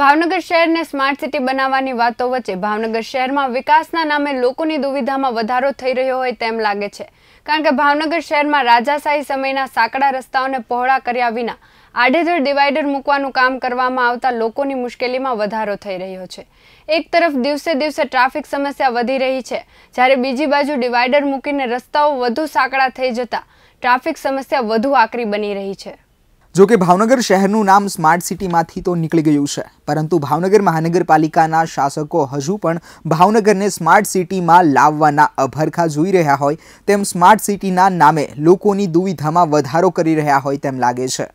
ભાવનગર શહેરને smart city બનાવવાની વાતો વચ્ચે ભાવનગર શહેરમાં વિકાસના નામે લોકોની દુવિધામાં વધારો થઈ રહ્યો હોય તેમ લાગે છે કારણ કે ભાવનગર શહેરમાં રાજાશાહી સમયના સાંકડા રસ્તાઓને પહોળા કર્યા વિના આડેધડ ડિવાઇડર મૂકવાનું કામ કરવામાં આવતા લોકોની મુશ્કેલીમાં વધારો થઈ રહ્યો છે એક તરફ દિવસે દિવસે ટ્રાફિક સમસ્યા વધી રહી છે જ્યારે બીજી બાજુ ડિવાઇડર મૂકીને રસ્તાઓ વધુ સાંકડા થઈ જતા ટ્રાફિક સમસ્યા વધુ આકરી બની રહી છે જો કે ભાવનગર શહેરનું નામ સ્માર્ટ સિટીમાંથી તો નીકળી ગયું છે પરંતુ ભાવનગર મહાનગરપાલિકાના શાસકો હજુ પણ ભાવનગરને સ્માર્ટ સિટીમાં લાવવાના અભરખા જોઈ રહ્યા હોય તેમ સ્માર્ટ સિટીના નામે લોકોની દુવિધામાં વધારો કરી રહ્યા હોય તેમ લાગે છે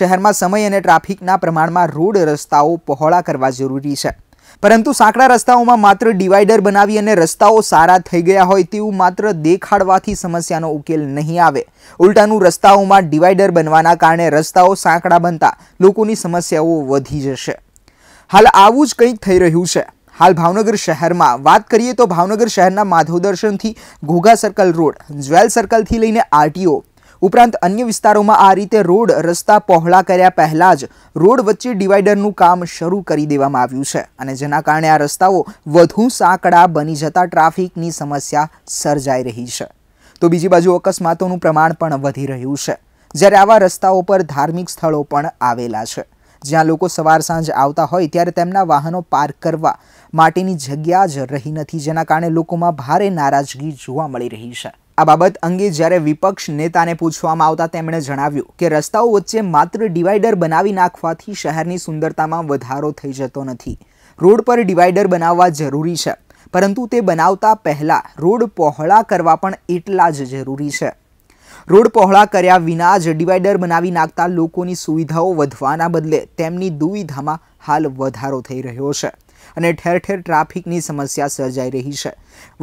શહેરમાં સમય અને ટ્રાફિકના પ્રમાણમાં રોડ રસ્તાઓ પહોળા કરવા જરૂરી છે પરંતુ સાંકડા રસ્તાઓમાં માત્ર ડિવાઈડર બનાવી અને રસ્તાઓ સારા થઈ ગયા હોય તેવું માત્ર દેખાડવાથી સમસ્યાનો ઉકેલ નહીં આવે ઉલટાનું રસ્તાઓમાં ડિવાઈડર બનવાના કારણે રસ્તાઓ સાંકડા બનતા લોકોની સમસ્યાઓ વધી જશે હાલ આવું જ કંઈક થઈ રહ્યું છે હાલ ભાવનગર શહેરમાં વાત કરીએ તો ભાવનગર શહેરના Madhav Ghogha circle road jewel સર્કલથી લઈને આરટીઓ ઉપરાંત અન્ય વિસ્તારોમાં આ રીતે રોડ રસ્તા પહોળા કર્યા પહેલાં જ રોડ વચ્ચે ડિવાઈડરનું કામ શરૂ કરી દેવામાં આવ્યું છે અને જેના કારણે આ રસ્તાઓ વધુ સાંકડા બની જતા ટ્રાફિકની સમસ્યા સર્જાઈ રહી છે તો બીજી બાજુ અકસ્માતોનું પ્રમાણ પણ વધી રહ્યું છે જ્યારે આવા રસ્તાઓ પર ધાર્મિક સ્થળો પણ આવેલા છે જ્યાં લોકો સવાર સાંજ આવતા હોય ત્યારે તેમના વાહનો પાર્ક કરવા માટેની જગ્યા જ રહી નથી જેના કારણે લોકોમાં ભારે નારાજગી જોવા મળી રહી છે આ બાબત અંગે જ્યારે વિપક્ષ નેતાને પૂછવામાં આવતા તેમણે જણાવ્યું કે રસ્તાઓ વચ્ચે માત્ર ડિવાઈડર બનાવી નાખવાથી શહેરની સુંદરતામાં વધારો થઈ જતો નથી રોડ પર ડિવાઈડર બનાવવા જરૂરી છે પરંતુ તે બનાવતા પહેલાં રોડ પહોળા કરવા પણ એટલા જ જરૂરી છે રોડ પહોળા કર્યા વિના જ ડિવાઈડર બનાવી નાખતા લોકોની સુવિધાઓ વધવાના બદલે તેમની દુવિધામાં હાલ વધારો થઈ રહ્યો છે અને ઠેર ઠેર ટ્રાફિકની સમસ્યા સર્જાઈ રહી છે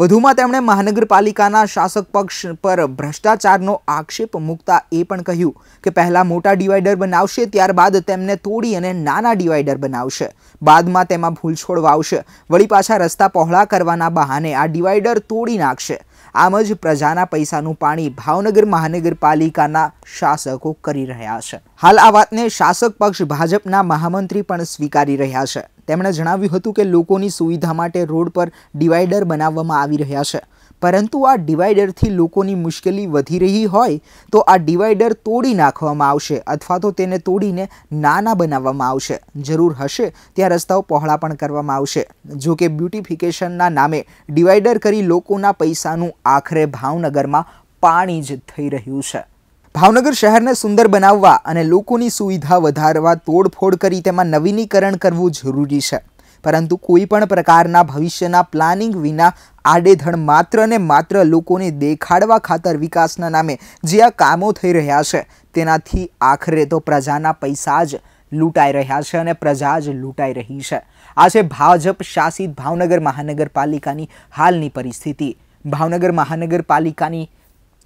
વધુમાં તેમણે મહાનગરપાલિકાના શાસક પક્ષ પર ભ્રષ્ટાચારનો આક્ષેપ મૂકતા એ પણ કહ્યું કે પહેલાં મોટા ડિવાઈડર બનાવશે ત્યારબાદ તેમને તોડી અને નાના ડિવાઈડર બનાવશે બાદમાં તેમાં ભૂલછોડ વાવશે વળી પાછા રસ્તા પહોળા કરવાના બહાને આ ડિવાઈડર તોડી નાખશે આમ જ પ્રજાના પૈસાનું પાણી ભાવનગર મહાનગરપાલિકાના શાસકો કરી રહ્યા છે હાલ આ વાતને શાસક પક્ષ ભાજપના મહામંત્રી પણ સ્વીકારી રહ્યા છે તેમણે જણાવ્યું હતું કે લોકોની સુવિધા માટે રોડ પર ડિવાઈડર બનાવવામાં આવી રહ્યા છે પરંતુ આ ડિવાઈડરથી લોકોની મુશ્કેલી વધી રહી હોય તો આ ડિવાઈડર તોડી નાખવામાં આવશે અથવા તો તેને તોડીને નાના બનાવવામાં આવશે જરૂર હશે ત્યાં રસ્તાઓ પહોળા પણ કરવામાં આવશે જો કે બ્યુટિફિકેશનના નામે ડિવાઈડર કરી લોકોના પૈસાનું આખરે ભાવનગરમાં પાણી જ થઈ રહ્યું છે ભાવનગર શહેરને સુંદર બનાવવા અને લોકોની સુવિધા વધારવા તોડફોડ કરી તેમાં નવીનીકરણ કરવું જરૂરી છે પરંતુ કોઈપણ પ્રકારના ભવિષ્યના પ્લાનિંગ વિના આડેધડ માત્ર ને માત્ર લોકોને દેખાડવા ખાતર વિકાસના નામે જે આ કામો થઈ રહ્યા છે તેનાથી આખરે તો પ્રજાના પૈસા જ લૂંટાઈ રહ્યા છે અને પ્રજા જ લૂંટાઈ રહી છે આ છે ભાજપ શાસિત ભાવનગર મહાનગરપાલિકાની હાલની પરિસ્થિતિ ભાવનગર મહાનગરપાલિકાની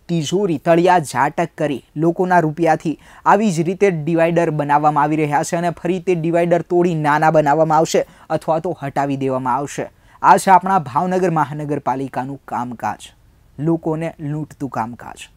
તિજોરી તળિયા ઝાટક કરી લોકોના રૂપિયાથી આવી જ રીતે ડિવાઈડર બનાવવામાં આવી રહ્યા છે અને ફરી તે ડિવાઈડર તોડી નાના બનાવવામાં આવશે અથવા તો હટાવી દેવામાં આવશે આ છે આપણા ભાવનગર મહાનગરપાલિકાનું કામકાજ લોકોને લૂંટતું કામકાજ